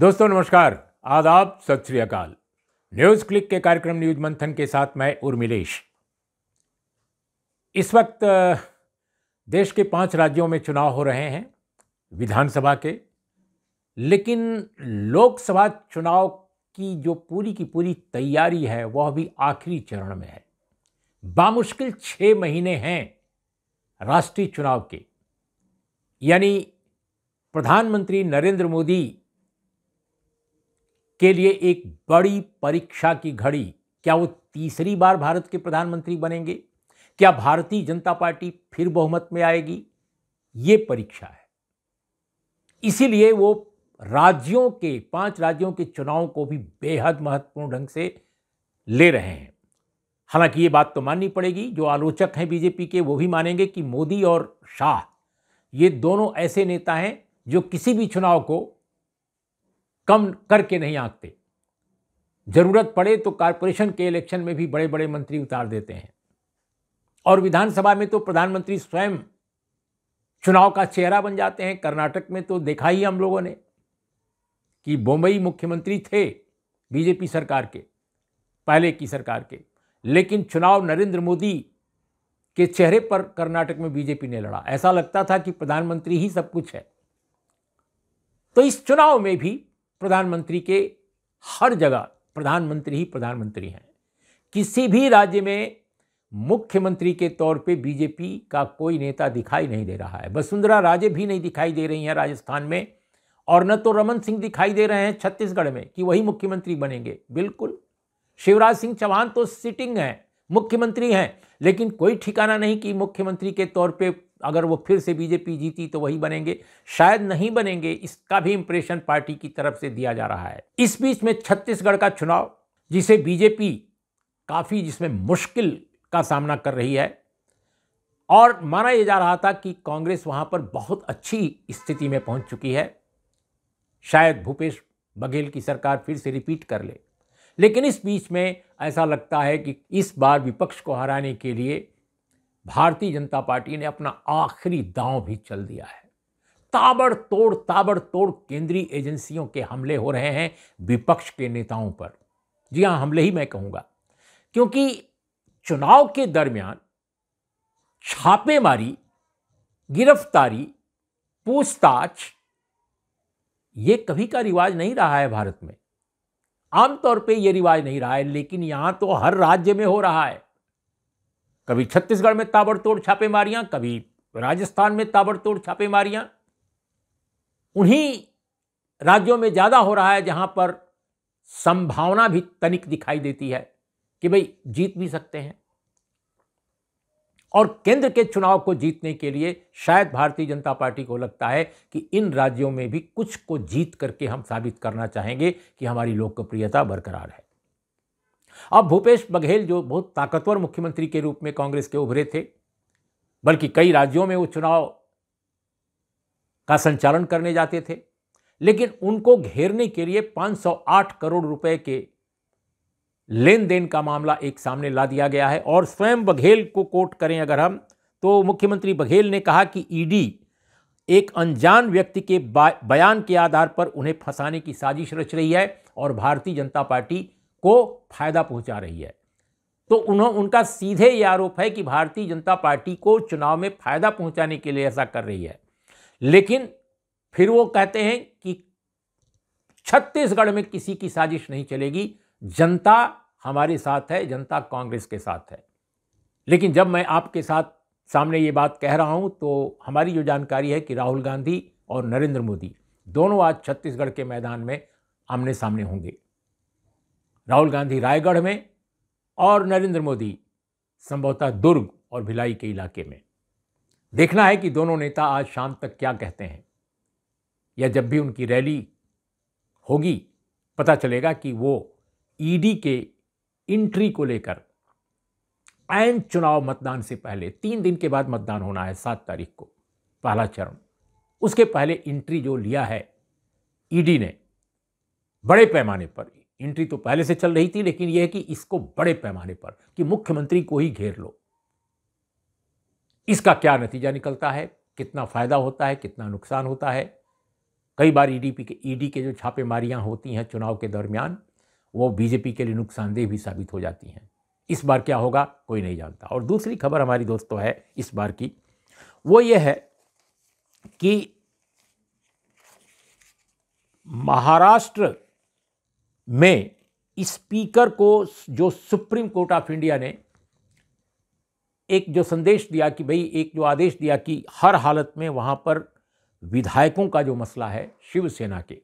दोस्तों नमस्कार आदाब सत श्री अकाल न्यूज क्लिक के कार्यक्रम न्यूज मंथन के साथ मैं उर्मिलेश इस वक्त देश के पांच राज्यों में चुनाव हो रहे हैं विधानसभा के लेकिन लोकसभा चुनाव की जो पूरी की पूरी तैयारी है वह भी आखिरी चरण में है बामुश्किल छः महीने हैं राष्ट्रीय चुनाव के यानी प्रधानमंत्री नरेंद्र मोदी के लिए एक बड़ी परीक्षा की घड़ी क्या वो तीसरी बार भारत के प्रधानमंत्री बनेंगे क्या भारतीय जनता पार्टी फिर बहुमत में आएगी ये परीक्षा है इसीलिए वो राज्यों के पांच राज्यों के चुनाव को भी बेहद महत्वपूर्ण ढंग से ले रहे हैं हालांकि ये बात तो माननी पड़ेगी जो आलोचक हैं बीजेपी के वो भी मानेंगे कि मोदी और शाह ये दोनों ऐसे नेता हैं जो किसी भी चुनाव को कम करके नहीं आंकते जरूरत पड़े तो कारपोरेशन के इलेक्शन में भी बड़े बड़े मंत्री उतार देते हैं और विधानसभा में तो प्रधानमंत्री स्वयं चुनाव का चेहरा बन जाते हैं कर्नाटक में तो देखा ही हम लोगों ने कि बम्बई मुख्यमंत्री थे बीजेपी सरकार के पहले की सरकार के लेकिन चुनाव नरेंद्र मोदी के चेहरे पर कर्नाटक में बीजेपी ने लड़ा ऐसा लगता था कि प्रधानमंत्री ही सब कुछ है तो इस चुनाव में भी प्रधानमंत्री के हर जगह प्रधानमंत्री ही प्रधानमंत्री हैं किसी भी राज्य में मुख्यमंत्री के तौर पे बीजेपी का कोई नेता दिखाई नहीं दे रहा है वसुंधरा राजे भी नहीं दिखाई दे रही हैं राजस्थान में और न तो रमन सिंह दिखाई दे रहे हैं छत्तीसगढ़ में कि वही मुख्यमंत्री बनेंगे बिल्कुल शिवराज सिंह चौहान तो सिटिंग हैं मुख्यमंत्री हैं लेकिन कोई ठिकाना नहीं कि मुख्यमंत्री के तौर पे अगर वो फिर से बीजेपी जीती तो वही बनेंगे शायद नहीं बनेंगे इसका भी इंप्रेशन पार्टी की तरफ से दिया जा रहा है इस बीच में छत्तीसगढ़ का चुनाव जिसे बीजेपी काफ़ी जिसमें मुश्किल का सामना कर रही है और माना यह जा रहा था कि कांग्रेस वहां पर बहुत अच्छी स्थिति में पहुंच चुकी है शायद भूपेश बघेल की सरकार फिर से रिपीट कर ले लेकिन इस बीच में ऐसा लगता है कि इस बार विपक्ष को हराने के लिए भारतीय जनता पार्टी ने अपना आखिरी दांव भी चल दिया है ताबड़तोड़ ताबड़तोड़ केंद्रीय एजेंसियों के हमले हो रहे हैं विपक्ष के नेताओं पर जी हां हमले ही मैं कहूंगा क्योंकि चुनाव के दरमियान छापेमारी गिरफ्तारी पूछताछ ये कभी का रिवाज नहीं रहा है भारत में आमतौर पे ये रिवाज नहीं रहा है लेकिन यहां तो हर राज्य में हो रहा है कभी छत्तीसगढ़ में ताबड़तोड़ छापेमारियां कभी राजस्थान में ताबड़तोड़ छापेमारियां उन्हीं राज्यों में ज़्यादा हो रहा है जहां पर संभावना भी तनिक दिखाई देती है कि भाई जीत भी सकते हैं और केंद्र के चुनाव को जीतने के लिए शायद भारतीय जनता पार्टी को लगता है कि इन राज्यों में भी कुछ को जीत करके हम साबित करना चाहेंगे कि हमारी लोकप्रियता बरकरार है अब भूपेश बघेल जो बहुत ताकतवर मुख्यमंत्री के रूप में कांग्रेस के उभरे थे बल्कि कई राज्यों में वो चुनाव का संचालन करने जाते थे लेकिन उनको घेरने के लिए 508 करोड़ रुपए के लेन देन का मामला एक सामने ला दिया गया है और स्वयं बघेल को कोट करें अगर हम तो मुख्यमंत्री बघेल ने कहा कि ईडी एक अनजान व्यक्ति के बयान के आधार पर उन्हें फंसाने की साजिश रच रही है और भारतीय जनता पार्टी को फायदा पहुंचा रही है तो उन्होंने उनका सीधे ये आरोप है कि भारतीय जनता पार्टी को चुनाव में फायदा पहुंचाने के लिए ऐसा कर रही है लेकिन फिर वो कहते हैं कि छत्तीसगढ़ में किसी की साजिश नहीं चलेगी जनता हमारे साथ है जनता कांग्रेस के साथ है लेकिन जब मैं आपके साथ सामने ये बात कह रहा हूं तो हमारी जो जानकारी है कि राहुल गांधी और नरेंद्र मोदी दोनों आज छत्तीसगढ़ के मैदान में आमने सामने होंगे राहुल गांधी रायगढ़ में और नरेंद्र मोदी संभवतः दुर्ग और भिलाई के इलाके में देखना है कि दोनों नेता आज शाम तक क्या कहते हैं या जब भी उनकी रैली होगी पता चलेगा कि वो ईडी के इंट्री को लेकर एन चुनाव मतदान से पहले तीन दिन के बाद मतदान होना है सात तारीख को पहला चरण उसके पहले इंट्री जो लिया है ईडी ने बड़े पैमाने पर एंट्री तो पहले से चल रही थी लेकिन यह है कि इसको बड़े पैमाने पर कि मुख्यमंत्री को ही घेर लो इसका क्या नतीजा निकलता है कितना फायदा होता है कितना नुकसान होता है कई बार ईडीपी e के ईडी e के जो छापेमारियां होती हैं चुनाव के दरमियान वो बीजेपी के लिए नुकसानदेह भी साबित हो जाती हैं इस बार क्या होगा कोई नहीं जानता और दूसरी खबर हमारी दोस्तों तो है इस बार की वो ये है कि महाराष्ट्र में स्पीकर को जो सुप्रीम कोर्ट ऑफ इंडिया ने एक जो संदेश दिया कि भाई एक जो आदेश दिया कि हर हालत में वहां पर विधायकों का जो मसला है शिवसेना के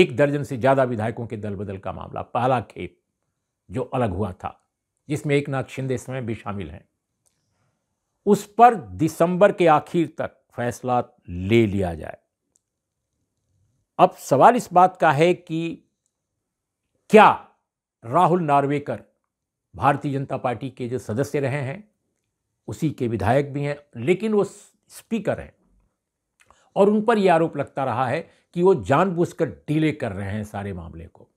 एक दर्जन से ज़्यादा विधायकों के दल बदल का मामला पहला खेप जो अलग हुआ था जिसमें एक नाथ शिंदे समय भी शामिल हैं उस पर दिसंबर के आखिर तक फैसला ले लिया जाए अब सवाल इस बात का है कि क्या राहुल नार्वेकर भारतीय जनता पार्टी के जो सदस्य रहे हैं उसी के विधायक भी हैं लेकिन वो स्पीकर हैं और उन पर यह आरोप लगता रहा है कि वो जानबूझकर डीले कर रहे हैं सारे मामले को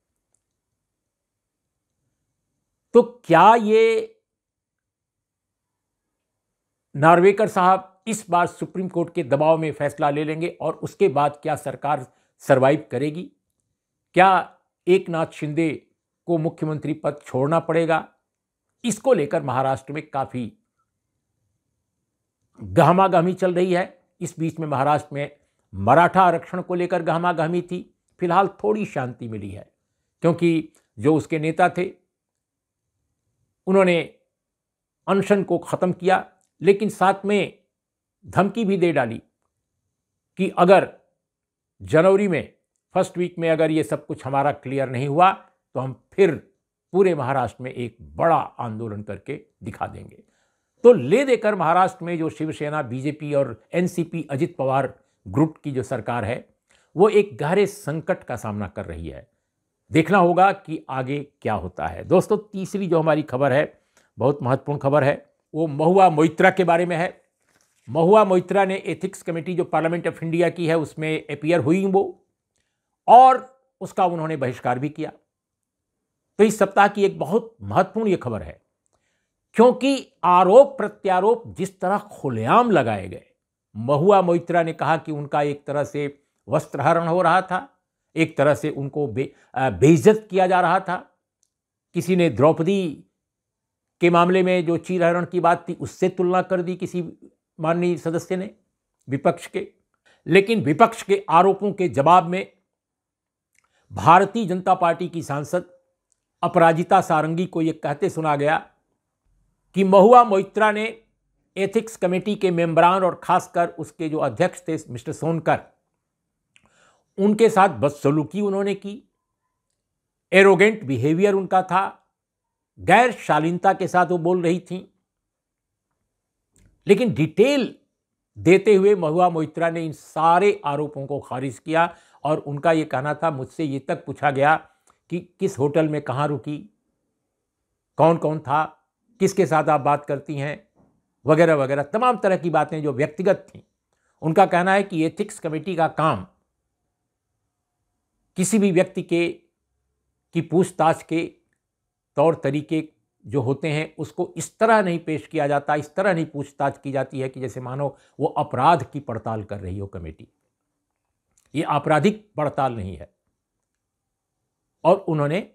तो क्या ये नार्वेकर साहब इस बार सुप्रीम कोर्ट के दबाव में फैसला ले लेंगे और उसके बाद क्या सरकार सरवाइव करेगी क्या एक नाथ शिंदे को मुख्यमंत्री पद छोड़ना पड़ेगा इसको लेकर महाराष्ट्र में काफ़ी गहमागहमी चल रही है इस बीच में महाराष्ट्र में मराठा आरक्षण को लेकर गहमागहमी थी फिलहाल थोड़ी शांति मिली है क्योंकि जो उसके नेता थे उन्होंने अनशन को ख़त्म किया लेकिन साथ में धमकी भी दे डाली कि अगर जनवरी में फर्स्ट वीक में अगर ये सब कुछ हमारा क्लियर नहीं हुआ तो हम फिर पूरे महाराष्ट्र में एक बड़ा आंदोलन करके दिखा देंगे तो ले देकर महाराष्ट्र में जो शिवसेना बीजेपी और एनसीपी अजित पवार ग्रुप की जो सरकार है वो एक गहरे संकट का सामना कर रही है देखना होगा कि आगे क्या होता है दोस्तों तीसरी जो हमारी खबर है बहुत महत्वपूर्ण खबर है वो महुआ मोइत्रा के बारे में है महुआ मोइत्रा ने एथिक्स कमेटी जो पार्लियामेंट ऑफ इंडिया की है उसमें अपियर हुई वो और उसका उन्होंने बहिष्कार भी किया तो इस सप्ताह की एक बहुत महत्वपूर्ण यह खबर है क्योंकि आरोप प्रत्यारोप जिस तरह खुलेआम लगाए गए महुआ मोइत्रा ने कहा कि उनका एक तरह से वस्त्रहरण हो रहा था एक तरह से उनको बे बेइज्जत किया जा रहा था किसी ने द्रौपदी के मामले में जो चीरहरण की बात थी उससे तुलना कर दी किसी माननीय सदस्य ने विपक्ष के लेकिन विपक्ष के आरोपों के जवाब में भारतीय जनता पार्टी की सांसद अपराजिता सारंगी को यह कहते सुना गया कि महुआ मोइत्रा ने एथिक्स कमेटी के मेंबरान और खासकर उसके जो अध्यक्ष थे मिस्टर सोनकर उनके साथ बदसलूकी उन्होंने की एरोगेंट बिहेवियर उनका था गैर शालीनता के साथ वो बोल रही थी लेकिन डिटेल देते हुए महुआ मोहित्रा ने इन सारे आरोपों को खारिज किया और उनका ये कहना था मुझसे ये तक पूछा गया कि किस होटल में कहाँ रुकी कौन कौन था किसके साथ आप बात करती हैं वगैरह वगैरह तमाम तरह की बातें जो व्यक्तिगत थीं उनका कहना है कि एथिक्स कमेटी का काम किसी भी व्यक्ति के की पूछताछ के तौर तरीके जो होते हैं उसको इस तरह नहीं पेश किया जाता इस तरह नहीं पूछताछ की जाती है कि जैसे मानो वो अपराध की पड़ताल कर रही हो कमेटी ये आपराधिक पड़ताल नहीं है और उन्होंने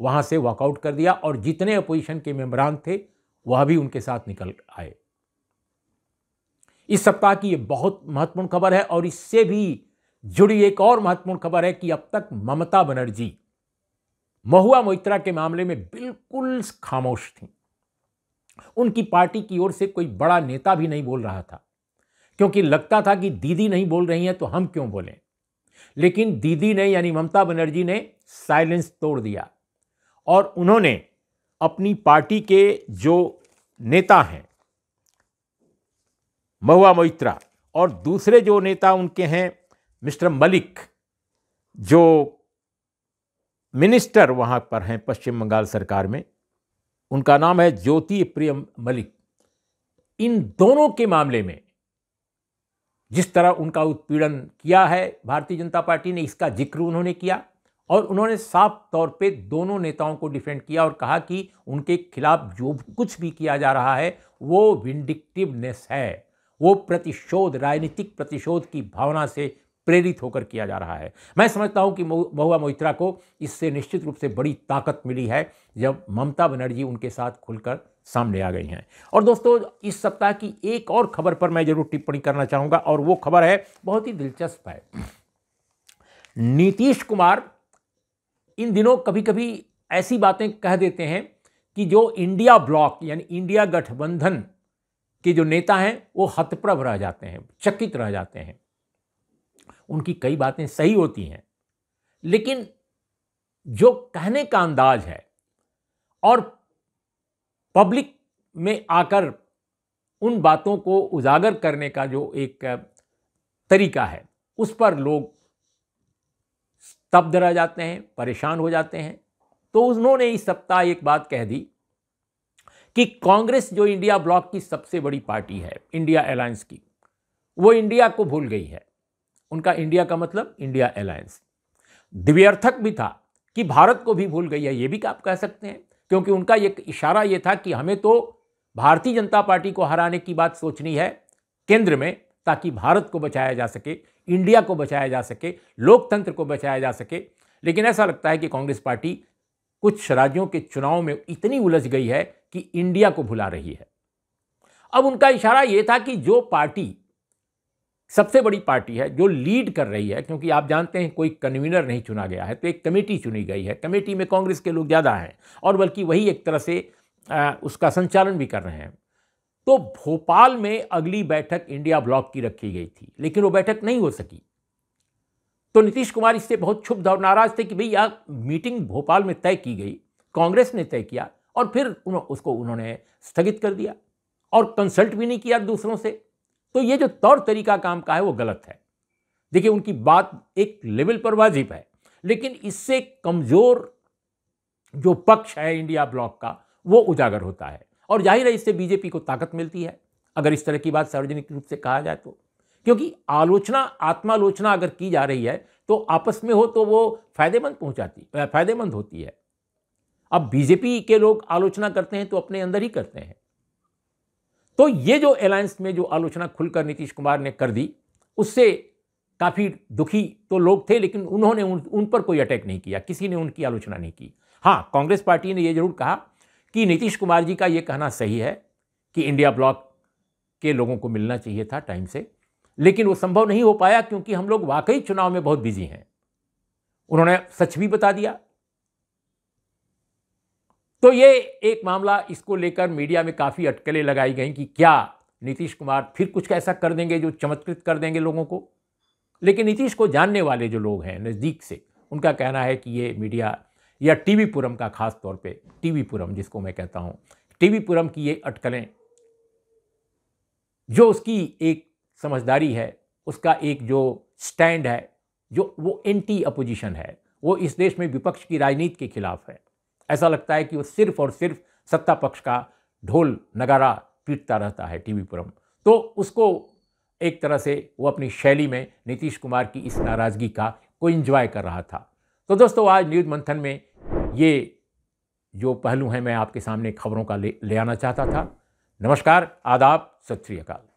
वहाँ से वॉकआउट कर दिया और जितने अपोजिशन के मेम्बरान थे वह भी उनके साथ निकल आए इस सप्ताह की ये बहुत महत्वपूर्ण खबर है और इससे भी जुड़ी एक और महत्वपूर्ण खबर है कि अब तक ममता बनर्जी महुआ मोइत्रा के मामले में बिल्कुल खामोश थी उनकी पार्टी की ओर से कोई बड़ा नेता भी नहीं बोल रहा था क्योंकि लगता था कि दीदी नहीं बोल रही हैं तो हम क्यों बोलें लेकिन दीदी ने यानी ममता बनर्जी ने साइलेंस तोड़ दिया और उन्होंने अपनी पार्टी के जो नेता हैं महुआ मोइत्रा और दूसरे जो नेता उनके हैं मिस्टर मलिक जो मिनिस्टर वहाँ पर हैं पश्चिम बंगाल सरकार में उनका नाम है ज्योति प्रियम मलिक इन दोनों के मामले में जिस तरह उनका उत्पीड़न किया है भारतीय जनता पार्टी ने इसका जिक्र उन्होंने किया और उन्होंने साफ तौर पे दोनों नेताओं को डिफेंड किया और कहा कि उनके खिलाफ जो कुछ भी किया जा रहा है वो विंडिक्टिवनेस है वो प्रतिशोध राजनीतिक प्रतिशोध की भावना से प्रेरित होकर किया जा रहा है मैं समझता हूं कि महुआ मोहित्रा को इससे निश्चित रूप से बड़ी ताकत मिली है जब ममता बनर्जी उनके साथ खुलकर सामने आ गई हैं और दोस्तों इस सप्ताह की एक और खबर पर मैं जरूर टिप्पणी करना चाहूंगा और वो खबर है बहुत ही दिलचस्प है नीतीश कुमार इन दिनों कभी कभी ऐसी बातें कह देते हैं कि जो इंडिया ब्लॉक यानी इंडिया गठबंधन के जो नेता हैं वो हतप्रभ रह जाते हैं चकित रह जाते हैं उनकी कई बातें सही होती हैं लेकिन जो कहने का अंदाज है और पब्लिक में आकर उन बातों को उजागर करने का जो एक तरीका है उस पर लोग स्तब्ध रह जाते हैं परेशान हो जाते हैं तो उन्होंने इस सप्ताह एक बात कह दी कि कांग्रेस जो इंडिया ब्लॉक की सबसे बड़ी पार्टी है इंडिया अलायंस की वो इंडिया को भूल गई है उनका इंडिया का मतलब इंडिया अलायंस दिव्यर्थक भी था कि भारत को भी भूल गई है ये भी आप कह सकते हैं क्योंकि उनका एक इशारा ये था कि हमें तो भारतीय जनता पार्टी को हराने की बात सोचनी है केंद्र में ताकि भारत को बचाया जा सके इंडिया को बचाया जा सके लोकतंत्र को बचाया जा सके लेकिन ऐसा लगता है कि कांग्रेस पार्टी कुछ राज्यों के चुनाव में इतनी उलझ गई है कि इंडिया को भुला रही है अब उनका इशारा यह था कि जो पार्टी सबसे बड़ी पार्टी है जो लीड कर रही है क्योंकि आप जानते हैं कोई कन्वीनर नहीं चुना गया है तो एक कमेटी चुनी गई है कमेटी में कांग्रेस के लोग ज़्यादा हैं और बल्कि वही एक तरह से आ, उसका संचालन भी कर रहे हैं तो भोपाल में अगली बैठक इंडिया ब्लॉक की रखी गई थी लेकिन वो बैठक नहीं हो सकी तो नीतीश कुमार इससे बहुत क्षुब्ध और नाराज थे कि भाई यार मीटिंग भोपाल में तय की गई कांग्रेस ने तय किया और फिर उसको उन्होंने स्थगित कर दिया और कंसल्ट भी नहीं किया दूसरों से तो ये जो तौर तरीका काम का है वो गलत है देखिए उनकी बात एक लेवल पर वाजिब है लेकिन इससे कमज़ोर जो पक्ष है इंडिया ब्लॉक का वो उजागर होता है और जाहिर है इससे बीजेपी को ताकत मिलती है अगर इस तरह की बात सार्वजनिक रूप से कहा जाए तो क्योंकि आलोचना आत्मालोचना अगर की जा रही है तो आपस में हो तो वो फायदेमंद पहुंचाती फायदेमंद होती है अब बीजेपी के लोग आलोचना करते हैं तो अपने अंदर ही करते हैं तो ये जो अलायंस में जो आलोचना खुलकर नीतीश कुमार ने कर दी उससे काफ़ी दुखी तो लोग थे लेकिन उन्होंने उन, उन पर कोई अटैक नहीं किया किसी ने उनकी आलोचना नहीं की हाँ कांग्रेस पार्टी ने यह जरूर कहा कि नीतीश कुमार जी का ये कहना सही है कि इंडिया ब्लॉक के लोगों को मिलना चाहिए था टाइम से लेकिन वो संभव नहीं हो पाया क्योंकि हम लोग वाकई चुनाव में बहुत बिजी हैं उन्होंने सच भी बता दिया तो ये एक मामला इसको लेकर मीडिया में काफ़ी अटकलें लगाई गई कि क्या नीतीश कुमार फिर कुछ ऐसा कर देंगे जो चमत्कृत कर देंगे लोगों को लेकिन नीतीश को जानने वाले जो लोग हैं नज़दीक से उनका कहना है कि ये मीडिया या टीवी पुरम का खास तौर पे टी पुरम जिसको मैं कहता हूँ टी पुरम की ये अटकलें जो उसकी एक समझदारी है उसका एक जो स्टैंड है जो वो एंटी अपोजिशन है वो इस देश में विपक्ष की राजनीति के खिलाफ है ऐसा लगता है कि वो सिर्फ और सिर्फ सत्ता पक्ष का ढोल नगारा पीटता रहता है टी पुरम तो उसको एक तरह से वो अपनी शैली में नीतीश कुमार की इस नाराज़गी का को इन्जॉय कर रहा था तो दोस्तों आज न्यूज मंथन में ये जो पहलू हैं मैं आपके सामने खबरों का ले, ले आना चाहता था नमस्कार आदाब सत श्रीकाल